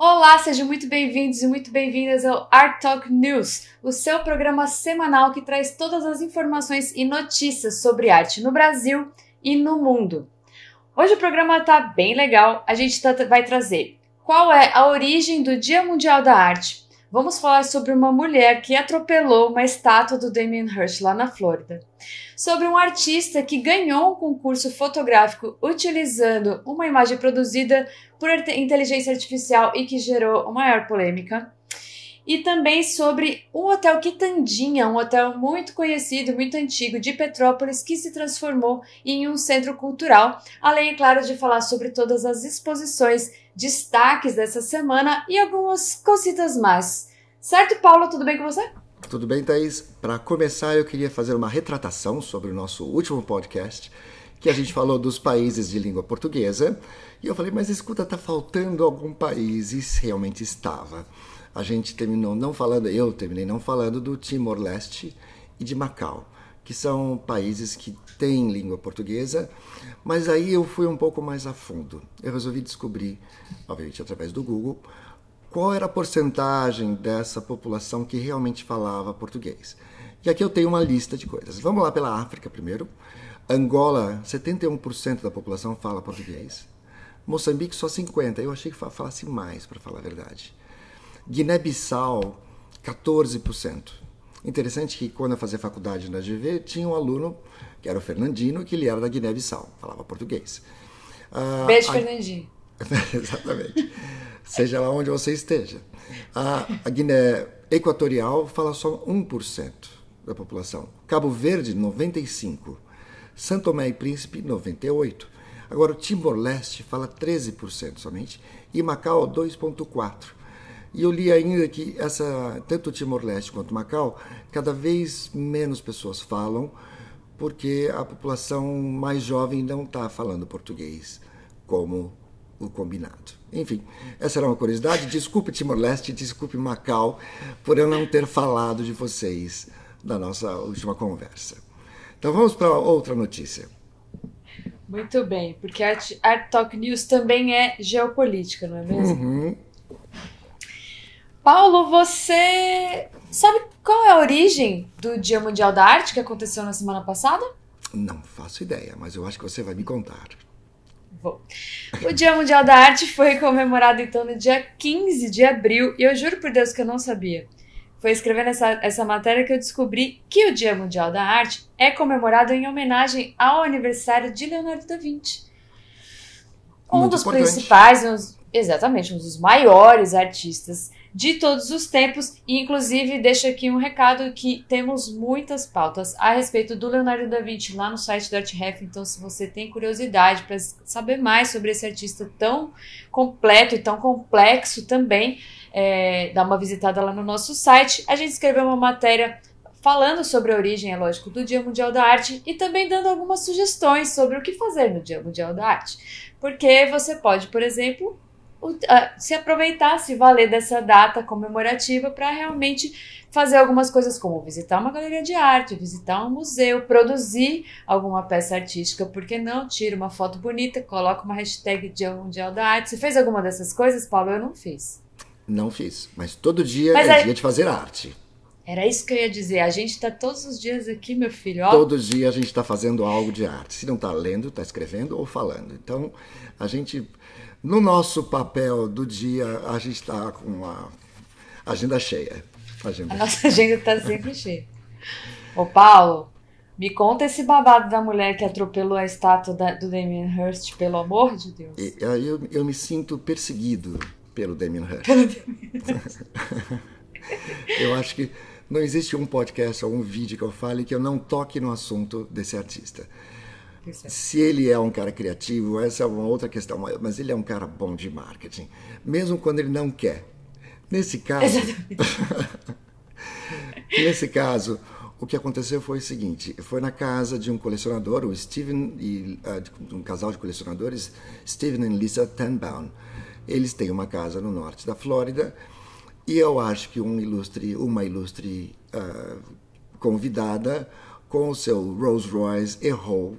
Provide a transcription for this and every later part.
Olá, sejam muito bem-vindos e muito bem-vindas ao Art Talk News, o seu programa semanal que traz todas as informações e notícias sobre arte no Brasil e no mundo. Hoje o programa está bem legal, a gente tá, vai trazer qual é a origem do Dia Mundial da Arte, vamos falar sobre uma mulher que atropelou uma estátua do Damien Hirst lá na Flórida, sobre um artista que ganhou um concurso fotográfico utilizando uma imagem produzida por inteligência artificial e que gerou maior polêmica, e também sobre o Hotel Quitandinha, um hotel muito conhecido, muito antigo de Petrópolis que se transformou em um centro cultural, além, é claro, de falar sobre todas as exposições, destaques dessa semana e algumas cositas mais. Certo, Paulo? Tudo bem com você? Tudo bem, Thaís? Para começar, eu queria fazer uma retratação sobre o nosso último podcast, que a gente falou dos países de língua portuguesa, e eu falei, mas escuta, tá faltando algum país, e realmente estava a gente terminou não falando, eu terminei não falando do Timor-Leste e de Macau, que são países que têm língua portuguesa, mas aí eu fui um pouco mais a fundo. Eu resolvi descobrir, obviamente através do Google, qual era a porcentagem dessa população que realmente falava português. E aqui eu tenho uma lista de coisas. Vamos lá pela África primeiro. Angola, 71% da população fala português. Moçambique, só 50%. Eu achei que falasse mais, para falar a verdade. Guiné-Bissau, 14%. Interessante que quando eu fazia faculdade na GV, tinha um aluno, que era o Fernandino, que ele era da Guiné-Bissau, falava português. Ah, Beijo, a... Fernandinho. Exatamente. Seja lá onde você esteja. A, a Guiné Equatorial fala só 1% da população. Cabo Verde, 95%. São Tomé e Príncipe, 98%. Agora, Timor-Leste fala 13% somente. E Macau, 2,4%. E eu li ainda que essa, tanto Timor-Leste quanto Macau, cada vez menos pessoas falam, porque a população mais jovem não está falando português como o combinado. Enfim, essa era uma curiosidade. Desculpe Timor-Leste, desculpe Macau, por eu não ter falado de vocês na nossa última conversa. Então vamos para outra notícia. Muito bem, porque Art, Art Talk News também é geopolítica, não é mesmo? Uhum. Paulo, você sabe qual é a origem do Dia Mundial da Arte que aconteceu na semana passada? Não faço ideia, mas eu acho que você vai me contar. Bom, o Dia Mundial da Arte foi comemorado então no dia 15 de abril e eu juro por Deus que eu não sabia. Foi escrevendo essa, essa matéria que eu descobri que o Dia Mundial da Arte é comemorado em homenagem ao aniversário de Leonardo da Vinci. Um Muito dos importante. principais, uns, exatamente, um dos maiores artistas de todos os tempos. E, inclusive, deixo aqui um recado que temos muitas pautas a respeito do Leonardo da Vinci lá no site do ArtRef. Então, se você tem curiosidade para saber mais sobre esse artista tão completo e tão complexo também, é, dá uma visitada lá no nosso site. A gente escreveu uma matéria falando sobre a origem, é lógico, do Dia Mundial da Arte e também dando algumas sugestões sobre o que fazer no Dia Mundial da Arte. Porque você pode, por exemplo, se aproveitar, se valer dessa data comemorativa para realmente fazer algumas coisas como visitar uma galeria de arte, visitar um museu, produzir alguma peça artística, porque não? Tira uma foto bonita, coloca uma hashtag Dia Mundial da Arte. Você fez alguma dessas coisas, Paulo? Eu não fiz. Não fiz, mas todo dia mas é, dia de fazer arte. Era isso que eu ia dizer. A gente está todos os dias aqui, meu filho. Ó. Todo dia a gente está fazendo algo de arte. Se não está lendo, está escrevendo ou falando. Então, a gente no nosso papel do dia, a gente está com a agenda cheia. Agenda. A nossa agenda está sempre cheia. Ô, Paulo, me conta esse babado da mulher que atropelou a estátua da, do Damien Hirst, pelo amor de Deus. E, eu, eu me sinto perseguido pelo Damien Hirst. Pelo Damien Hirst. eu acho que não existe um podcast ou um vídeo que eu fale que eu não toque no assunto desse artista. É. Se ele é um cara criativo, essa é uma outra questão, mas ele é um cara bom de marketing, mesmo quando ele não quer. Nesse caso, nesse caso, o que aconteceu foi o seguinte: foi na casa de um colecionador, o Steven e ah, um casal de colecionadores, Steven e Lisa Tenbaum. Eles têm uma casa no norte da Flórida e eu acho que um ilustre, uma ilustre uh, convidada com o seu Rolls Royce errou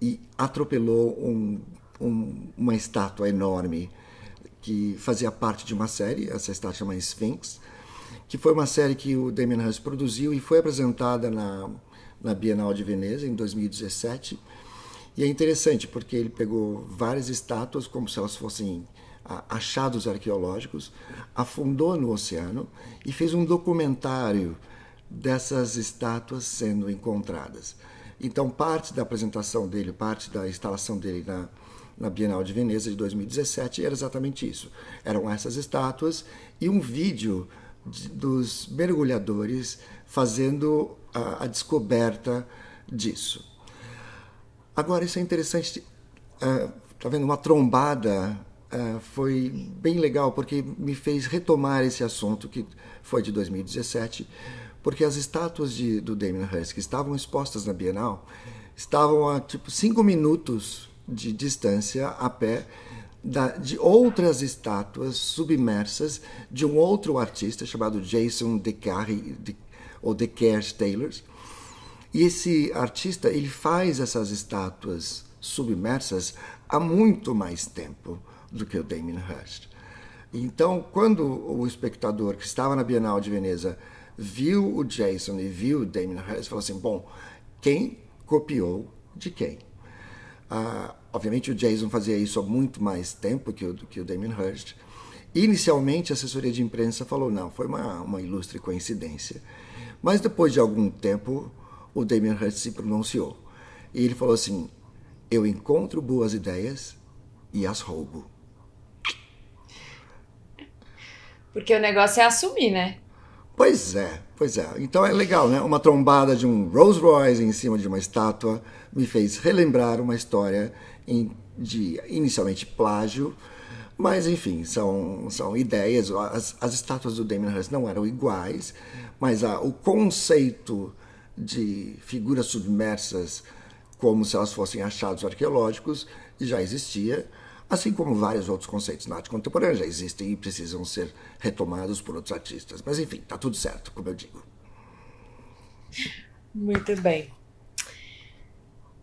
e atropelou um, um, uma estátua enorme que fazia parte de uma série, essa estátua chama Sphinx, que foi uma série que o Damien Hirst produziu e foi apresentada na, na Bienal de Veneza em 2017. E é interessante porque ele pegou várias estátuas como se elas fossem achados arqueológicos, afundou no oceano e fez um documentário dessas estátuas sendo encontradas. Então, parte da apresentação dele, parte da instalação dele na, na Bienal de Veneza de 2017 era exatamente isso. Eram essas estátuas e um vídeo de, dos mergulhadores fazendo a, a, descoberta disso. Agora, isso é interessante. Uh, vendo? Uma trombada uh, foi bem legal porque me fez retomar esse assunto que foi de 2017 porque as estátuas de, do Damien Hirst que estavam expostas na Bienal estavam a tipo cinco minutos de distância a pé da, de outras estátuas submersas de um outro artista chamado Jason DeCarry de, ou DeCare Taylor. E esse artista ele faz essas estátuas submersas há muito mais tempo do que o Damien Hirst. Então, quando o espectador que estava na Bienal de Veneza viu o Jason e viu o Damien Hirst falou assim: bom, quem copiou de quem? Ah, obviamente o Jason fazia isso há muito mais tempo que o, que o Damien Hirst. Inicialmente a assessoria de imprensa falou não, foi uma, uma ilustre coincidência. Mas depois de algum tempo o Damien Hirst se pronunciou e ele falou assim: eu encontro boas ideias e as roubo. Porque o negócio é assumir, né? Pois é, pois é. Então é legal, né? Uma trombada de um Rolls Royce em cima de uma estátua me fez relembrar uma história em, de inicialmente plágio, mas enfim, são, são ideias. As, as estátuas do Damien Hirst não eram iguais, mas o conceito de figuras submersas como se elas fossem achados arqueológicos já existia assim como vários outros conceitos na arte contemporânea já existem e precisam ser retomados por outros artistas. Mas enfim, está tudo certo, como eu digo. Muito bem.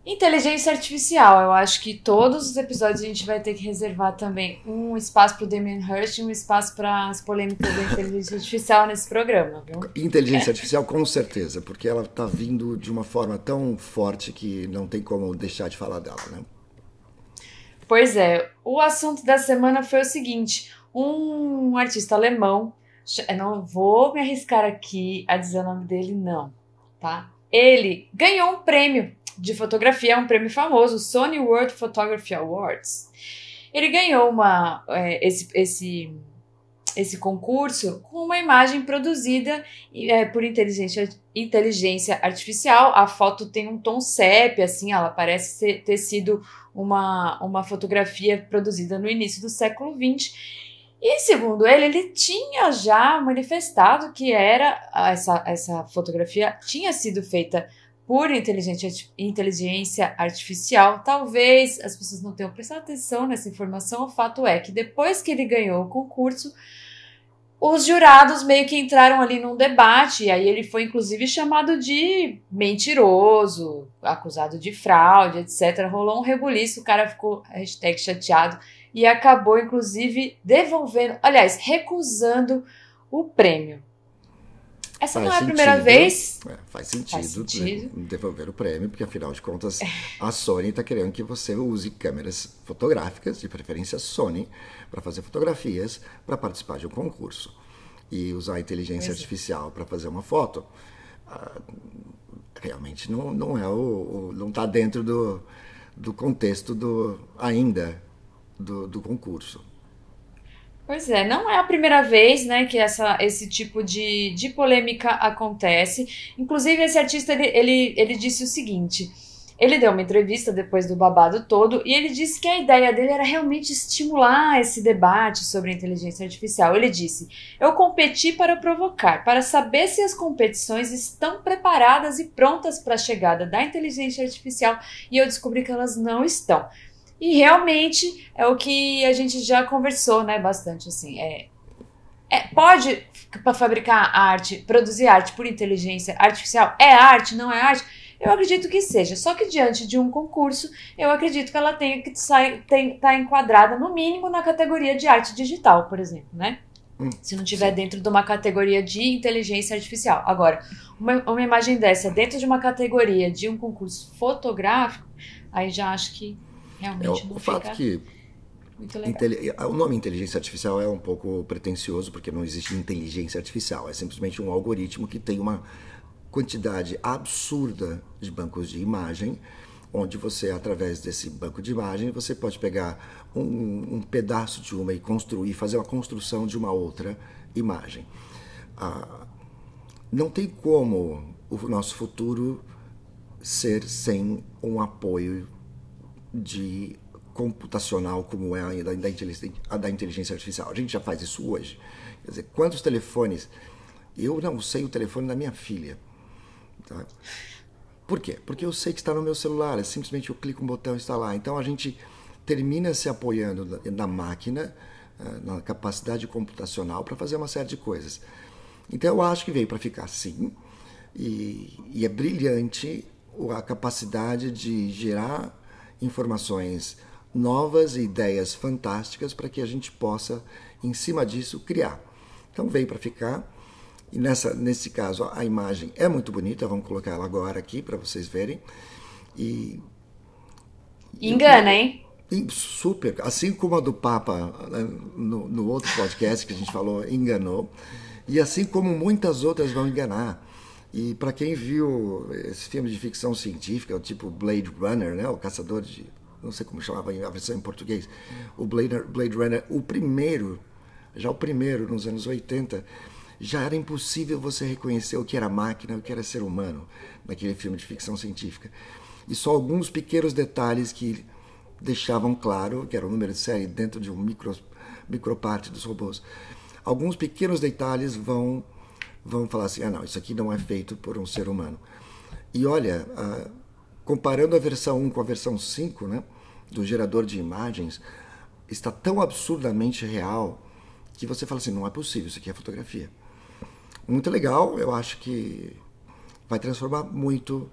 Inteligência artificial. Eu acho que todos os episódios a gente vai ter que reservar também um espaço para o Damien Hirst e um espaço para as polêmicas da inteligência artificial nesse programa. Viu? Inteligência artificial, com certeza, porque ela está vindo de uma forma tão forte que não tem como deixar de falar dela, né? Pois é, o assunto da semana foi o seguinte: um artista alemão, eu não vou me arriscar aqui a dizer o nome dele, não, tá? Ele ganhou um prêmio de fotografia, um prêmio famoso, o Sony World Photography Awards. Ele ganhou uma, é, esse, esse esse concurso com uma imagem produzida é, por inteligência, inteligência artificial. A foto tem um tom sépia, assim, ela parece ter sido uma, uma fotografia produzida no início do século XX. E segundo ele, ele tinha já manifestado que era essa, essa fotografia tinha sido feita por inteligência artificial. Talvez as pessoas não tenham prestado atenção nessa informação. O fato é que depois que ele ganhou o concurso, os jurados meio que entraram ali num debate, e aí ele foi inclusive chamado de mentiroso, acusado de fraude, etc. Rolou um rebuliço, o cara ficou chateado e acabou inclusive devolvendo, aliás, recusando o prêmio essa faz não é a primeira vez. É, faz sentido, faz sentido. Né? devolver o prêmio, porque afinal de contas é. a Sony está querendo que você use câmeras fotográficas, de preferência Sony, para fazer fotografias, para participar de um concurso. E usar a inteligência é. artificial para fazer uma foto. Ah, realmente não, não é o, o não está dentro do, do contexto do ainda do, do concurso Pois é, não é a primeira vez né, que essa, esse tipo de, de polêmica acontece. Inclusive, esse artista ele, ele, ele disse o seguinte. Ele deu uma entrevista depois do babado todo e ele disse que a ideia dele era realmente estimular esse debate sobre inteligência artificial. Ele disse: Eu competi para provocar, para saber se as competições estão preparadas e prontas para a chegada da inteligência artificial e eu descobri que elas não estão. E realmente é o que a gente já conversou, né, bastante assim. É, é pode fabricar arte, produzir arte por inteligência artificial? É arte, não é arte? Eu acredito que seja, só que diante de um concurso, eu acredito que ela tenha que estar tá enquadrada, no mínimo, na categoria de arte digital, por exemplo, né? Hum, Se não tiver sim. dentro de uma categoria de inteligência artificial. Agora, uma, uma imagem dessa dentro de uma categoria de um concurso fotográfico, aí já acho que Realmente é o, o fato que o nome inteligência artificial é um pouco pretensioso porque não existe inteligência artificial, é simplesmente um algoritmo que tem uma quantidade absurda de bancos de imagem, onde você através desse banco de imagem você pode pegar um, um pedaço de uma e construir, fazer uma construção de uma outra imagem. Ah, não tem como o nosso futuro ser sem um apoio de computacional como é a da, inteligência, a da inteligência artificial. A gente já faz isso hoje. Quer dizer, quantos telefones? Eu não sei o telefone da minha filha. Tá? Por quê? Porque eu sei que está no meu celular. É simplesmente eu clico um botão e está lá. Então a gente termina se apoiando na máquina, ah, na capacidade computacional para fazer uma série de coisas. Então eu acho que veio para ficar sim. E, e é brilhante a capacidade de gerar informações novas e ideias fantásticas para que a gente possa, em cima disso, criar. Então veio para ficar. E nessa, nesse caso, a imagem é muito bonita, vamos colocar ela agora aqui para vocês verem. E. Engana, hein? super, assim como a do Papa né, no, no outro podcast que a gente falou, enganou. E assim como muitas outras vão enganar. E para quem viu esse filme de ficção científica, é tipo Blade Runner, né, o caçador de, não sei como chamava a versão em português, o Blade, Blade Runner, o primeiro, já o primeiro nos anos 80, já era impossível você reconhecer o que era máquina, o que era ser humano naquele filme de ficção científica. E só alguns pequenos detalhes que deixavam claro que era o número de série dentro de um micro microparte dos robôs. Alguns pequenos detalhes vão vão falar assim: ah, não, isso aqui não é feito por um ser humano. E olha, ah, comparando a versão 1 com a versão 5, né, do gerador de imagens, está tão absurdamente real que você fala assim: não é possível, isso aqui é fotografia. Muito legal, eu acho que vai transformar muito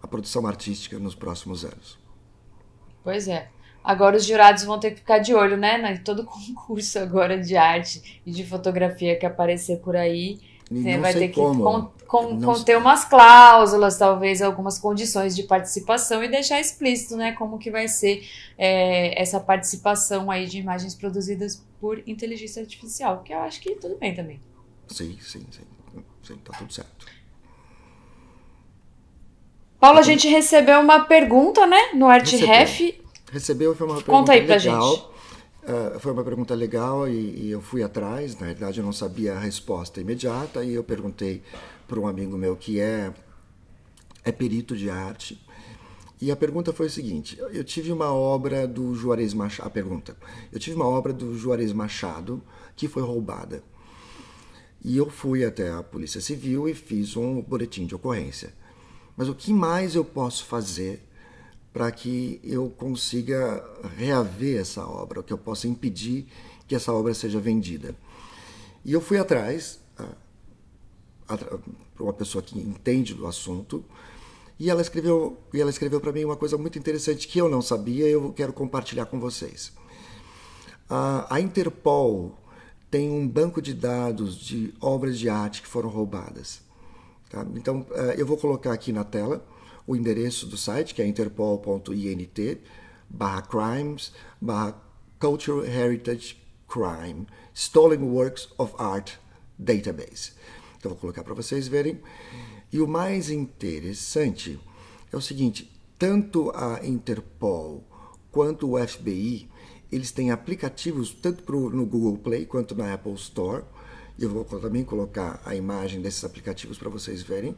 a produção artística nos próximos anos. Pois é. Agora os jurados vão ter que ficar de olho, né? Em todo concurso agora de arte e de fotografia que aparecer por aí. Você vai ter como. que con, con, conter umas cláusulas, talvez algumas condições de participação e deixar explícito, né, como que vai ser é, essa participação aí de imagens produzidas por inteligência artificial, que eu acho que tudo bem também. Sim, sim, sim, sim tá tudo certo. Paulo, a gente recebeu uma pergunta, né, no ArtRef. Recebeu, recebeu foi uma pergunta Conta aí pra gente ah, foi uma pergunta legal e, e, eu fui atrás. Na verdade, eu não sabia a resposta imediata e eu perguntei para um amigo meu que é, é perito de arte. E a pergunta foi o seguinte: eu tive uma obra do Juarez Machado. A pergunta: eu tive uma obra do Juarez Machado que foi roubada. E eu fui até a Polícia Civil e fiz um boletim de ocorrência. Mas o que mais eu posso fazer para que eu consiga reaver essa obra, que eu possa impedir que essa obra seja vendida. E eu fui atrás, para ah, uma pessoa que entende do assunto, e ela escreveu, escreveu para mim uma coisa muito interessante que eu não sabia e eu quero compartilhar com vocês. A, a Interpol tem um banco de dados de obras de arte que foram roubadas. Tá? Então, eh, eu vou colocar aqui na tela o endereço do site, que é interpol.int barra crimes barra Cultural Heritage Crime Stolen Works of Art Database. Então vou colocar para vocês verem. E o mais interessante é o seguinte, tanto a Interpol quanto o FBI, eles têm aplicativos tanto pro, no Google Play quanto na Apple Store. Eu vou também colocar a imagem desses aplicativos para vocês verem.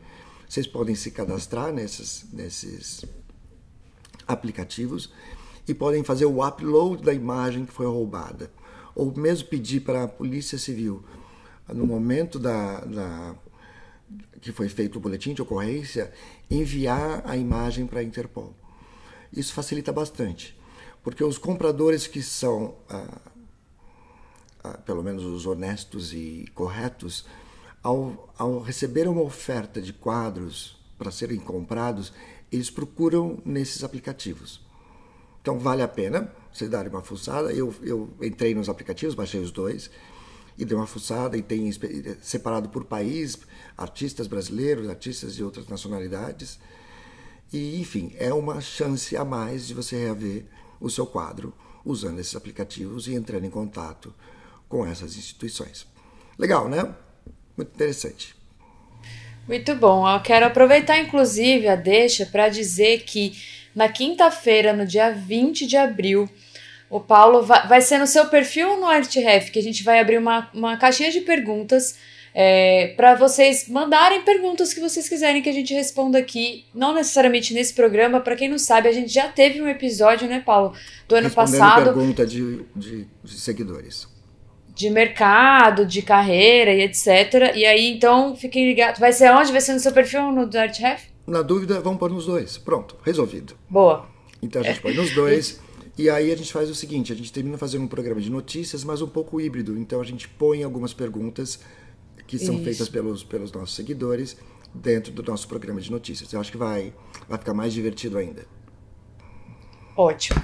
Vocês podem se cadastrar nesses, nesses aplicativos e podem fazer o upload da imagem que foi roubada. Ou mesmo pedir para a Polícia Civil, no momento da, da que foi feito o boletim de ocorrência, enviar a imagem para a Interpol. Isso facilita bastante, porque os compradores que são, ah, ah, pelo menos os honestos e corretos, ao, ao receber uma oferta de quadros para serem comprados, eles procuram nesses aplicativos. Então vale a pena vocês darem uma fuçada. Eu, eu entrei nos aplicativos, baixei os dois e dei uma fuçada e tem separado por país artistas brasileiros, artistas de outras nacionalidades. E enfim, é uma chance a mais de você reaver o seu quadro usando esses aplicativos e entrando em contato com essas instituições. Legal, né? muito interessante. Muito bom. Eu quero aproveitar, inclusive, a deixa para dizer que na quinta-feira, no dia 20 de abril, o Paulo vai, vai ser no seu perfil ou no ArtRef que a gente vai abrir uma, uma caixinha de perguntas é, para vocês mandarem perguntas que vocês quiserem que a gente responda aqui, não necessariamente nesse programa. Para quem não sabe, a gente já teve um episódio, né, Paulo, do ano passado. Pergunta de, de, de seguidores de mercado, de carreira e etc. E aí, então, fiquem ligados. Vai ser onde? Vai ser no seu perfil ou no do Ref? Na dúvida, vamos pôr nos dois. Pronto, resolvido. Boa. Então a gente põe nos dois. E aí a gente faz o seguinte, a gente termina fazendo um programa de notícias, mas um pouco híbrido. Então a gente põe algumas perguntas que são Isso. feitas pelos, pelos nossos seguidores dentro do nosso programa de notícias. Eu acho que vai, vai ficar mais divertido ainda. Ótimo.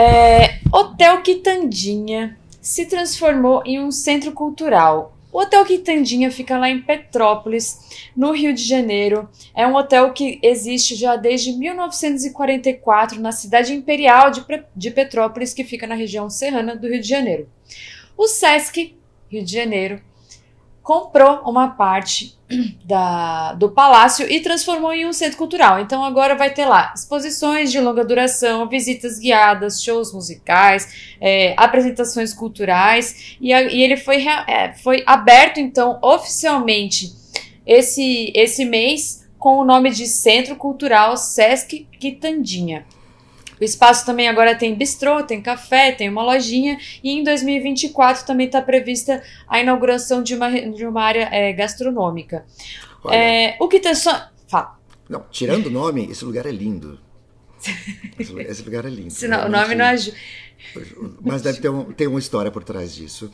É, Hotel Quitandinha se transformou em um centro cultural. O Hotel Quitandinha fica lá em Petrópolis, no Rio de Janeiro. É um hotel que existe já desde 1944 na cidade imperial de, de Petrópolis, que fica na região serrana do Rio de Janeiro. O SESC Rio de Janeiro comprou uma parte da, do palácio e transformou em um centro cultural. Então agora vai ter lá exposições de longa duração, visitas guiadas, shows musicais, é, apresentações culturais e, a, e ele foi, é, foi aberto então oficialmente esse, esse mês com o nome de Centro Cultural Sesc Quitandinha. O espaço também agora tem bistrô, tem café, tem uma lojinha e em 2024 também está prevista a inauguração de uma, de uma área é, gastronômica. Olha, é, o que tem só. Fala. Não, tirando o nome, esse lugar é lindo. Esse lugar é lindo. Senão, o nome não ajuda. Mas deve ter, um, uma história por trás disso.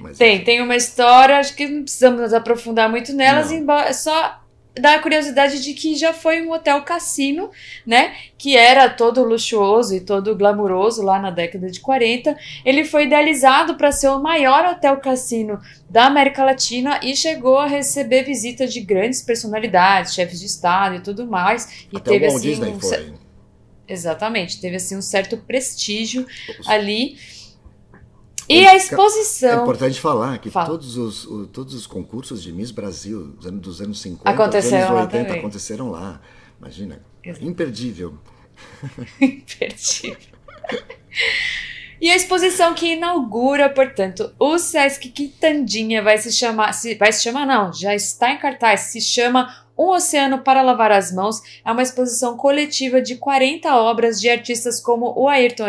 Mas tem, tem uma história, acho que não precisamos nos aprofundar muito nelas, embora só da curiosidade de que já foi um hotel cassino, né? Que era todo luxuoso e todo glamuroso lá na década de 40. Ele foi idealizado para ser o maior hotel cassino da América Latina e chegou a receber visitas de grandes personalidades, chefes de estado e tudo mais. E Até teve o Walt assim. um... foi. Exatamente, teve assim um certo prestígio ali. E é a exposição. É importante falar que Fala. todos, os, o, todos os concursos de Miss Brasil dos anos, dos anos 50, aconteceram anos 80 lá aconteceram lá. Imagina, Exato. imperdível. imperdível. E a exposição que inaugura, portanto, o Sesc Quitandinha vai se chamar, se, vai se chamar não, já está em cartaz, se chama um Oceano para Lavar as Mãos é uma exposição coletiva de 40 obras de artistas como o Ayrton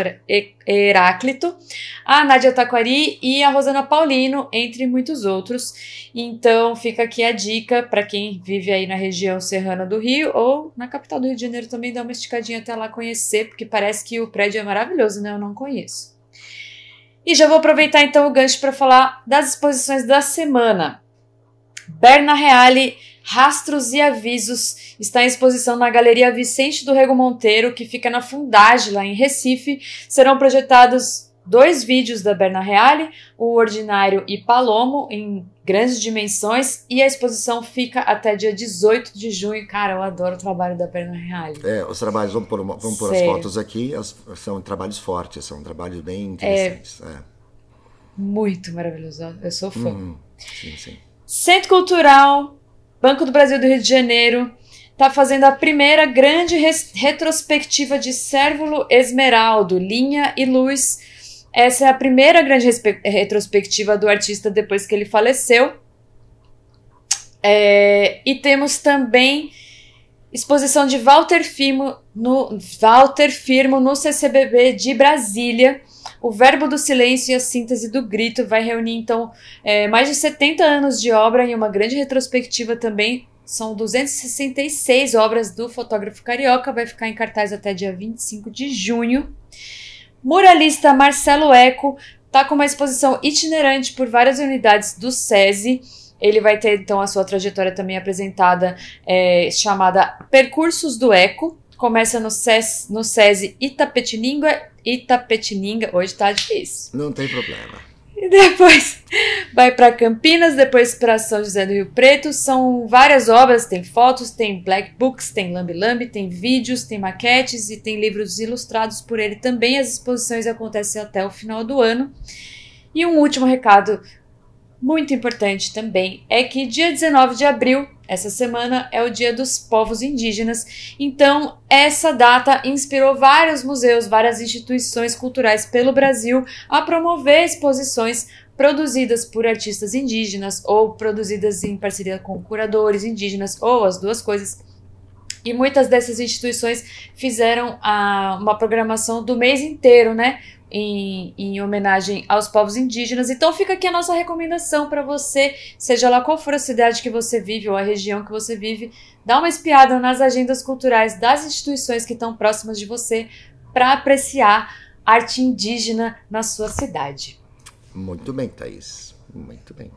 Heráclito, a Nádia Taquari e a Rosana Paulino, entre muitos outros. Então fica aqui a dica para quem vive aí na região serrana do Rio ou na capital do Rio de Janeiro também dá uma esticadinha até lá conhecer, porque parece que o prédio é maravilhoso, né? Eu não conheço. E já vou aproveitar então o gancho para falar das exposições da semana. Berna Reale Rastros e Avisos está em exposição na Galeria Vicente do Rego Monteiro, que fica na Fundage, lá em Recife. Serão projetados dois vídeos da Berna Reale, o Ordinário e Palomo, em grandes dimensões, e a exposição fica até dia 18 de junho. Cara, eu adoro o trabalho da Berna Reale. É, os trabalhos, vamos pôr, uma, vamos pôr as fotos aqui, as, são trabalhos fortes, são trabalhos bem interessantes. É, é. Muito maravilhoso, eu sou fã. Hum, sim, sim. Centro Cultural Banco do Brasil do Rio de Janeiro está fazendo a primeira grande retrospectiva de Sérvulo Esmeraldo, Linha e Luz. Essa é a primeira grande retrospectiva do artista depois que ele faleceu. É, e temos também exposição de Walter Firmo no Walter Firmo no CCBB de Brasília. O verbo do silêncio e a síntese do grito vai reunir, então, é, mais de 70 anos de obra e uma grande retrospectiva também. São 266 obras do fotógrafo carioca, vai ficar em cartaz até dia 25 de junho. Muralista Marcelo Eco está com uma exposição itinerante por várias unidades do SESI. Ele vai ter então a sua trajetória também apresentada, é, chamada Percursos do Eco começa no, SES, no SESI Itapetininga. Itapetininga, hoje tá difícil. Não tem problema. E depois vai para Campinas, depois para São José do Rio Preto. São várias obras, tem fotos, tem black books, tem lambi lambi, tem vídeos, tem maquetes e tem livros ilustrados por ele também. As exposições acontecem até o final do ano. E um último recado muito importante também é que dia 19 de abril, essa semana, é o Dia dos Povos Indígenas. Então, essa data inspirou vários museus, várias instituições culturais pelo Brasil a promover exposições produzidas por artistas indígenas ou produzidas em parceria com curadores indígenas ou as duas coisas. E muitas dessas instituições fizeram a, uma programação do mês inteiro, né? em, em, homenagem aos povos indígenas. Então fica aqui a nossa recomendação para você, seja lá qual for a cidade que você vive ou a região que você vive, dá uma espiada nas agendas culturais das instituições que estão próximas de você para apreciar arte indígena na sua cidade. Muito bem, Thaís. Muito bem.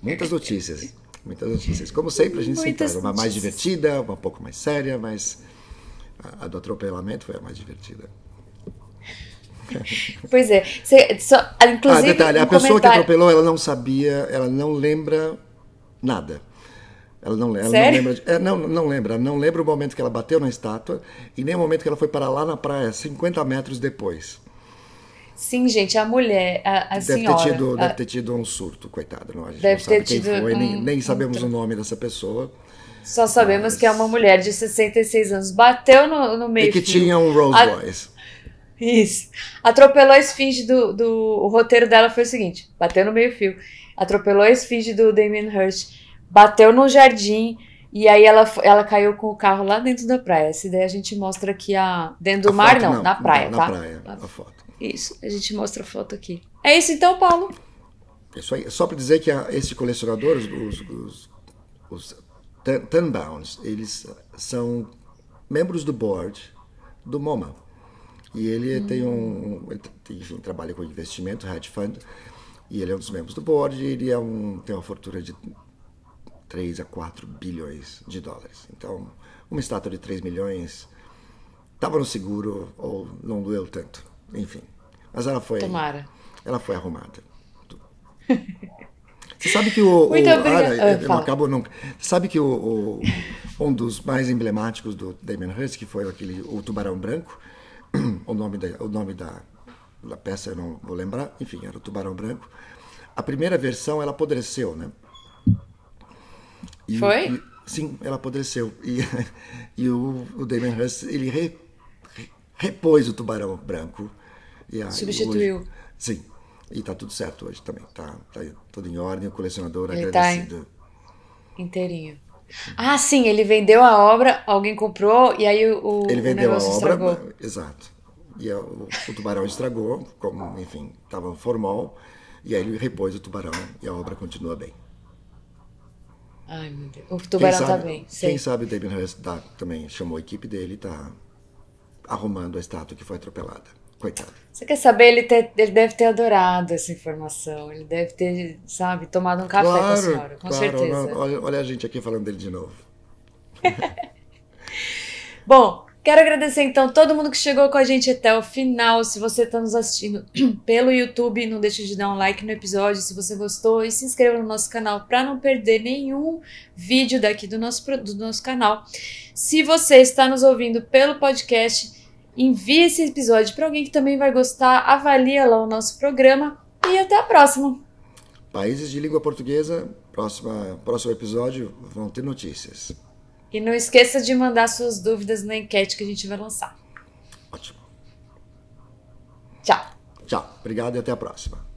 Muitas notícias. Muitas notícias. Como sempre, a gente muitas se Uma mais divertida, uma um pouco mais séria, mas a do atropelamento foi a mais divertida. pois é. Cê, só, ah, ah, inclusive, ah, detalhe, um a pessoa comentário... que atropelou, ela não sabia, ela não lembra nada. Ela não, ela não lembra. É, não, não lembra. Não lembra o momento que ela bateu na estátua e nem o momento que ela foi para lá na praia, 50 metros depois. Sim, gente, a mulher, a, a deve senhora... Ter tido, a... Deve ter tido um surto, coitada. Não, a gente deve não sabe quem foi, um, nem, nem sabemos um... o nome dessa pessoa. Só sabemos mas... que é uma mulher de 66 anos. Bateu no, no meio... E que tinha um Rolls Royce. Isso. Atropelou a esfinge do, do. O roteiro dela foi o seguinte: bateu no meio-fio. Atropelou a esfinge do Damien Hirst. Bateu no jardim. E aí ela, ela caiu com o carro lá dentro da praia. Essa ideia a gente mostra aqui a. Dentro do a mar, não, não, na praia, não, na tá? Na praia, a foto. Isso, a gente mostra a foto aqui. É isso então, Paulo. Isso aí. Só para dizer que a, esse colecionador, os, os, os, os eles são membros do board do MoMA. E ele hum. tem um, enfim, trabalha com investimento, hedge fund, e ele é um dos membros do board, ele é um, tem uma fortuna de 3 a 4 bilhões de dólares. Então, uma estátua de 3 milhões estava no seguro ou não doeu tanto. Enfim, mas ela foi Tomara. ela foi arrumada. Você sabe que o, Muito ah, o Ah, eu, eu acabo nunca. Você sabe que o, o, um dos mais emblemáticos do Damien Hirst, que foi aquele o Tubarão Branco, o nome da, o nome da, da peça eu não vou lembrar, enfim, era o Tubarão Branco. A primeira versão ela apodreceu, né? E, Foi? E, sim, ela apodreceu. E, e o, o Damien Hirst, ele re, repôs o Tubarão Branco. E Substituiu. Hoje, sim, e está tudo certo hoje também. Está tá tudo em ordem, o colecionador ele tá agradecido. Tá inteirinho. Ah, sim, ele vendeu a obra, alguém comprou e aí o. Ele vendeu o a obra, estragou. exato. E o, o tubarão estragou, como, enfim, estava formal, e aí ele repôs o tubarão e a obra continua bem. Ai, meu Deus. O tubarão está tá bem. Quem sabe o David Hurst também chamou a equipe dele e tá arrumando a estátua que foi atropelada. Coitado. Você quer saber? Ele, ter, ele deve ter adorado essa informação. Ele deve ter, sabe, tomado um café claro, com a senhora, com claro, certeza. Olha, olha a gente aqui falando dele de novo. Bom, Quero agradecer então todo mundo que chegou com a gente até o final. Se você está nos assistindo pelo YouTube, não deixe de dar um like no episódio se você gostou e se inscreva no nosso canal para não perder nenhum vídeo daqui do nosso, do nosso canal. Se você está nos ouvindo pelo podcast, Envie esse episódio para alguém que também vai gostar, avalia lá o nosso programa e até a próxima. Países de língua portuguesa, próxima, próximo episódio vão ter notícias. E não esqueça de mandar suas dúvidas na enquete que a gente vai lançar. Ótimo. Tchau. Tchau. Obrigado e até a próxima.